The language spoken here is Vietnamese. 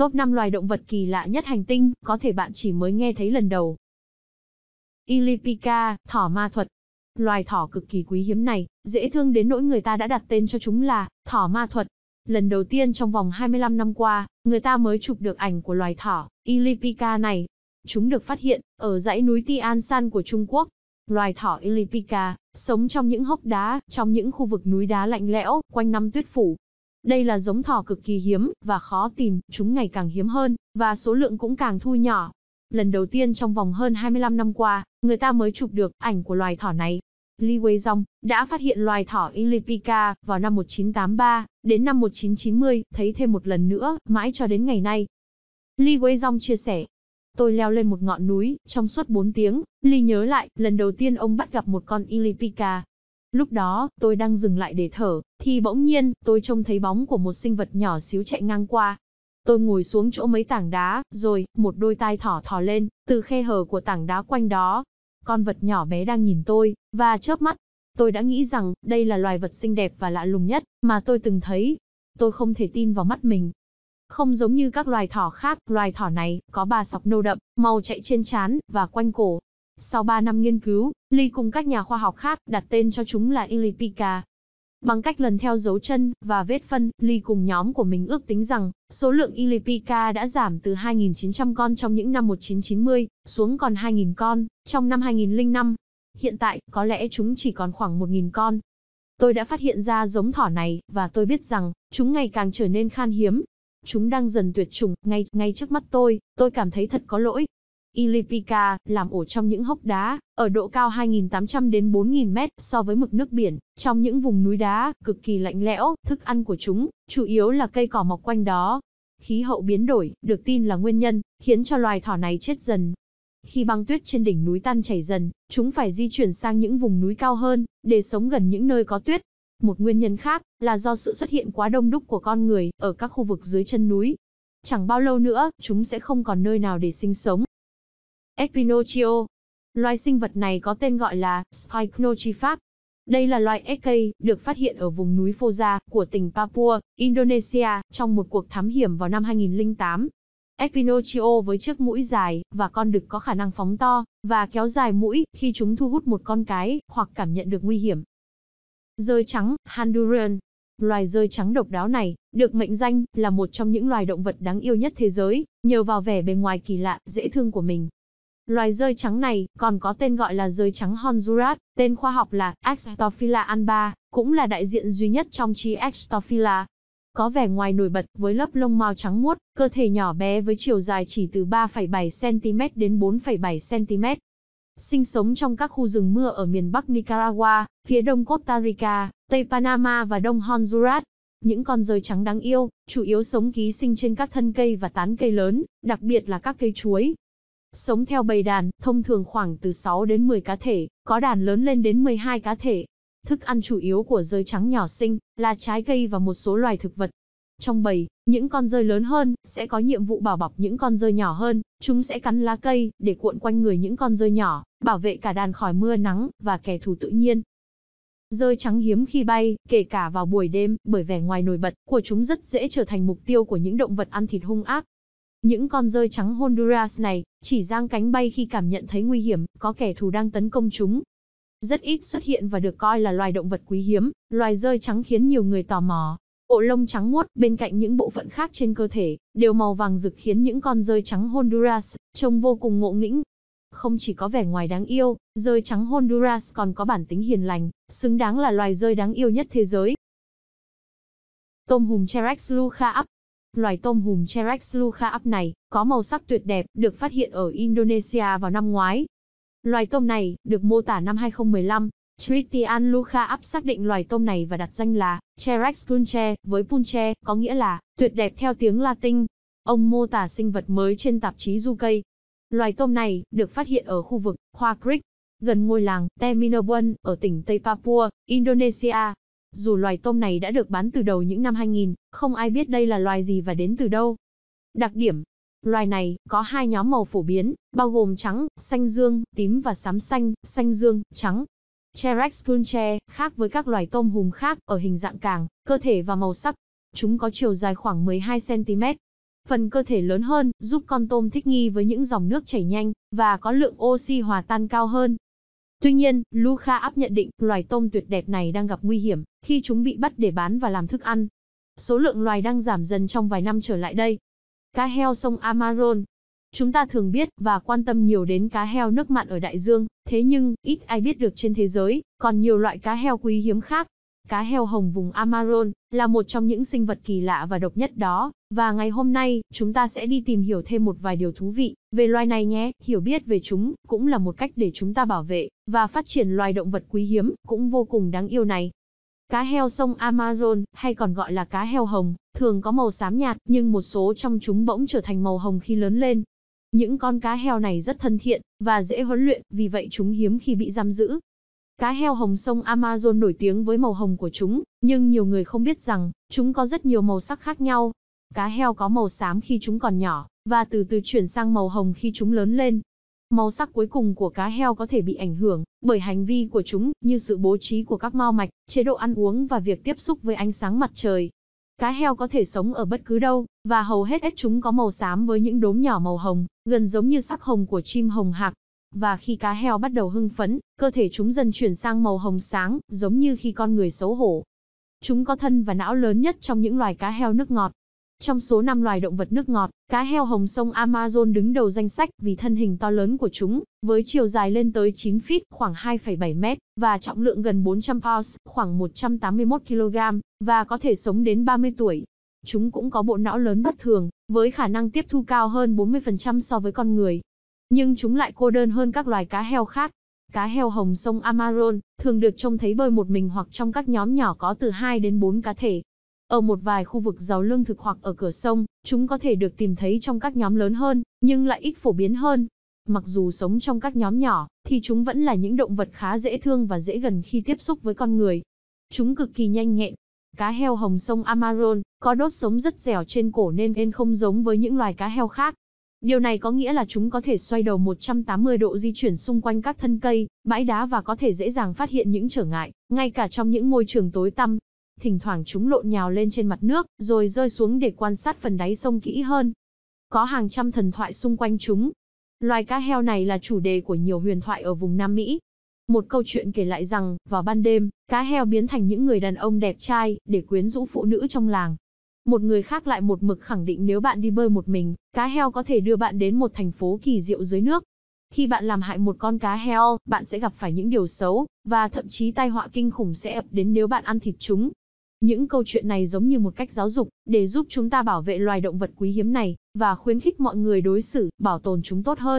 Top 5 loài động vật kỳ lạ nhất hành tinh, có thể bạn chỉ mới nghe thấy lần đầu. Ilipica, thỏ ma thuật. Loài thỏ cực kỳ quý hiếm này, dễ thương đến nỗi người ta đã đặt tên cho chúng là thỏ ma thuật. Lần đầu tiên trong vòng 25 năm qua, người ta mới chụp được ảnh của loài thỏ Ilipica này. Chúng được phát hiện ở dãy núi Tian San của Trung Quốc. Loài thỏ Ilipica sống trong những hốc đá, trong những khu vực núi đá lạnh lẽo, quanh năm tuyết phủ, đây là giống thỏ cực kỳ hiếm và khó tìm, chúng ngày càng hiếm hơn và số lượng cũng càng thu nhỏ. Lần đầu tiên trong vòng hơn 25 năm qua, người ta mới chụp được ảnh của loài thỏ này. Li Weizhong đã phát hiện loài thỏ Ilipica vào năm 1983, đến năm 1990, thấy thêm một lần nữa, mãi cho đến ngày nay. Li Weizhong chia sẻ, tôi leo lên một ngọn núi, trong suốt 4 tiếng, Li nhớ lại, lần đầu tiên ông bắt gặp một con Ilipica, Lúc đó, tôi đang dừng lại để thở, thì bỗng nhiên, tôi trông thấy bóng của một sinh vật nhỏ xíu chạy ngang qua. Tôi ngồi xuống chỗ mấy tảng đá, rồi, một đôi tai thỏ thỏ lên, từ khe hở của tảng đá quanh đó. Con vật nhỏ bé đang nhìn tôi, và chớp mắt. Tôi đã nghĩ rằng, đây là loài vật xinh đẹp và lạ lùng nhất, mà tôi từng thấy. Tôi không thể tin vào mắt mình. Không giống như các loài thỏ khác, loài thỏ này, có ba sọc nâu đậm, màu chạy trên trán, và quanh cổ, sau 3 năm nghiên cứu, Lee cùng các nhà khoa học khác đặt tên cho chúng là Ilipica. Bằng cách lần theo dấu chân và vết phân, Lee cùng nhóm của mình ước tính rằng số lượng Ilipica đã giảm từ 2.900 con trong những năm 1990 xuống còn 2.000 con trong năm 2005. Hiện tại, có lẽ chúng chỉ còn khoảng 1.000 con. Tôi đã phát hiện ra giống thỏ này và tôi biết rằng chúng ngày càng trở nên khan hiếm. Chúng đang dần tuyệt chủng ngay ngay trước mắt tôi, tôi cảm thấy thật có lỗi, Ilipica, làm ổ trong những hốc đá, ở độ cao 2.800 đến 4.000 mét so với mực nước biển, trong những vùng núi đá, cực kỳ lạnh lẽo, thức ăn của chúng, chủ yếu là cây cỏ mọc quanh đó. Khí hậu biến đổi, được tin là nguyên nhân, khiến cho loài thỏ này chết dần. Khi băng tuyết trên đỉnh núi tan chảy dần, chúng phải di chuyển sang những vùng núi cao hơn, để sống gần những nơi có tuyết. Một nguyên nhân khác, là do sự xuất hiện quá đông đúc của con người, ở các khu vực dưới chân núi. Chẳng bao lâu nữa, chúng sẽ không còn nơi nào để sinh sống, Epinochio. Loài sinh vật này có tên gọi là Spichnochifat. Đây là loài SK, được phát hiện ở vùng núi Phoja của tỉnh Papua, Indonesia, trong một cuộc thám hiểm vào năm 2008. Epinochio với chiếc mũi dài, và con đực có khả năng phóng to, và kéo dài mũi, khi chúng thu hút một con cái, hoặc cảm nhận được nguy hiểm. Rơi trắng, Honduran. Loài rơi trắng độc đáo này, được mệnh danh, là một trong những loài động vật đáng yêu nhất thế giới, nhờ vào vẻ bề ngoài kỳ lạ, dễ thương của mình. Loài rơi trắng này còn có tên gọi là rơi trắng Honduras, tên khoa học là Axtophila alba, cũng là đại diện duy nhất trong chi Axtophila. Có vẻ ngoài nổi bật với lớp lông màu trắng muốt, cơ thể nhỏ bé với chiều dài chỉ từ 3,7 cm đến 4,7 cm. Sinh sống trong các khu rừng mưa ở miền Bắc Nicaragua, phía đông Costa Rica, Tây Panama và đông Honduras. Những con rơi trắng đáng yêu, chủ yếu sống ký sinh trên các thân cây và tán cây lớn, đặc biệt là các cây chuối, Sống theo bầy đàn, thông thường khoảng từ 6 đến 10 cá thể, có đàn lớn lên đến 12 cá thể. Thức ăn chủ yếu của rơi trắng nhỏ sinh là trái cây và một số loài thực vật. Trong bầy, những con rơi lớn hơn sẽ có nhiệm vụ bảo bọc những con rơi nhỏ hơn, chúng sẽ cắn lá cây để cuộn quanh người những con rơi nhỏ, bảo vệ cả đàn khỏi mưa nắng và kẻ thù tự nhiên. Rơi trắng hiếm khi bay, kể cả vào buổi đêm, bởi vẻ ngoài nổi bật của chúng rất dễ trở thành mục tiêu của những động vật ăn thịt hung ác những con rơi trắng Honduras này, chỉ giang cánh bay khi cảm nhận thấy nguy hiểm, có kẻ thù đang tấn công chúng. Rất ít xuất hiện và được coi là loài động vật quý hiếm, loài rơi trắng khiến nhiều người tò mò. Bộ lông trắng muốt bên cạnh những bộ phận khác trên cơ thể, đều màu vàng rực khiến những con rơi trắng Honduras trông vô cùng ngộ nghĩnh. Không chỉ có vẻ ngoài đáng yêu, rơi trắng Honduras còn có bản tính hiền lành, xứng đáng là loài rơi đáng yêu nhất thế giới. Tôm hùm Cherax luca up Loài tôm hùm Cherex luca up này có màu sắc tuyệt đẹp, được phát hiện ở Indonesia vào năm ngoái. Loài tôm này được mô tả năm 2015. Tritian Luca up xác định loài tôm này và đặt danh là Cherex punche, với punche có nghĩa là tuyệt đẹp theo tiếng Latin. Ông mô tả sinh vật mới trên tạp chí Du Cây. Loài tôm này được phát hiện ở khu vực Hoa Creek, gần ngôi làng Teminobun ở tỉnh Tây Papua, Indonesia. Dù loài tôm này đã được bán từ đầu những năm 2000, không ai biết đây là loài gì và đến từ đâu. Đặc điểm Loài này có hai nhóm màu phổ biến, bao gồm trắng, xanh dương, tím và xám xanh, xanh dương, trắng. Cherex fulche khác với các loài tôm hùm khác ở hình dạng càng, cơ thể và màu sắc. Chúng có chiều dài khoảng 12 cm. Phần cơ thể lớn hơn, giúp con tôm thích nghi với những dòng nước chảy nhanh và có lượng oxy hòa tan cao hơn, Tuy nhiên, Luca áp nhận định loài tôm tuyệt đẹp này đang gặp nguy hiểm khi chúng bị bắt để bán và làm thức ăn. Số lượng loài đang giảm dần trong vài năm trở lại đây. Cá heo sông Amazon Chúng ta thường biết và quan tâm nhiều đến cá heo nước mặn ở đại dương, thế nhưng ít ai biết được trên thế giới còn nhiều loại cá heo quý hiếm khác. Cá heo hồng vùng Amazon là một trong những sinh vật kỳ lạ và độc nhất đó. Và ngày hôm nay, chúng ta sẽ đi tìm hiểu thêm một vài điều thú vị về loài này nhé. Hiểu biết về chúng cũng là một cách để chúng ta bảo vệ và phát triển loài động vật quý hiếm cũng vô cùng đáng yêu này. Cá heo sông Amazon, hay còn gọi là cá heo hồng, thường có màu xám nhạt, nhưng một số trong chúng bỗng trở thành màu hồng khi lớn lên. Những con cá heo này rất thân thiện và dễ huấn luyện, vì vậy chúng hiếm khi bị giam giữ. Cá heo hồng sông Amazon nổi tiếng với màu hồng của chúng, nhưng nhiều người không biết rằng, chúng có rất nhiều màu sắc khác nhau, Cá heo có màu xám khi chúng còn nhỏ, và từ từ chuyển sang màu hồng khi chúng lớn lên. Màu sắc cuối cùng của cá heo có thể bị ảnh hưởng bởi hành vi của chúng, như sự bố trí của các mao mạch, chế độ ăn uống và việc tiếp xúc với ánh sáng mặt trời. Cá heo có thể sống ở bất cứ đâu, và hầu hết hết chúng có màu xám với những đốm nhỏ màu hồng, gần giống như sắc hồng của chim hồng hạc. Và khi cá heo bắt đầu hưng phấn, cơ thể chúng dần chuyển sang màu hồng sáng, giống như khi con người xấu hổ. Chúng có thân và não lớn nhất trong những loài cá heo nước ngọt, trong số 5 loài động vật nước ngọt, cá heo hồng sông Amazon đứng đầu danh sách vì thân hình to lớn của chúng, với chiều dài lên tới 9 feet, khoảng 2,7 mét, và trọng lượng gần 400 pounds, khoảng 181 kg, và có thể sống đến 30 tuổi. Chúng cũng có bộ não lớn bất thường, với khả năng tiếp thu cao hơn 40% so với con người. Nhưng chúng lại cô đơn hơn các loài cá heo khác. Cá heo hồng sông Amazon thường được trông thấy bơi một mình hoặc trong các nhóm nhỏ có từ 2 đến 4 cá thể, ở một vài khu vực giàu lương thực hoặc ở cửa sông, chúng có thể được tìm thấy trong các nhóm lớn hơn, nhưng lại ít phổ biến hơn. Mặc dù sống trong các nhóm nhỏ, thì chúng vẫn là những động vật khá dễ thương và dễ gần khi tiếp xúc với con người. Chúng cực kỳ nhanh nhẹn. Cá heo hồng sông (Amazon) có đốt sống rất dẻo trên cổ nên nên không giống với những loài cá heo khác. Điều này có nghĩa là chúng có thể xoay đầu 180 độ di chuyển xung quanh các thân cây, bãi đá và có thể dễ dàng phát hiện những trở ngại, ngay cả trong những môi trường tối tăm thỉnh thoảng chúng lộn nhào lên trên mặt nước, rồi rơi xuống để quan sát phần đáy sông kỹ hơn. Có hàng trăm thần thoại xung quanh chúng. Loài cá heo này là chủ đề của nhiều huyền thoại ở vùng Nam Mỹ. Một câu chuyện kể lại rằng, vào ban đêm, cá heo biến thành những người đàn ông đẹp trai, để quyến rũ phụ nữ trong làng. Một người khác lại một mực khẳng định nếu bạn đi bơi một mình, cá heo có thể đưa bạn đến một thành phố kỳ diệu dưới nước. Khi bạn làm hại một con cá heo, bạn sẽ gặp phải những điều xấu, và thậm chí tai họa kinh khủng sẽ ập đến nếu bạn ăn thịt chúng. Những câu chuyện này giống như một cách giáo dục, để giúp chúng ta bảo vệ loài động vật quý hiếm này, và khuyến khích mọi người đối xử, bảo tồn chúng tốt hơn.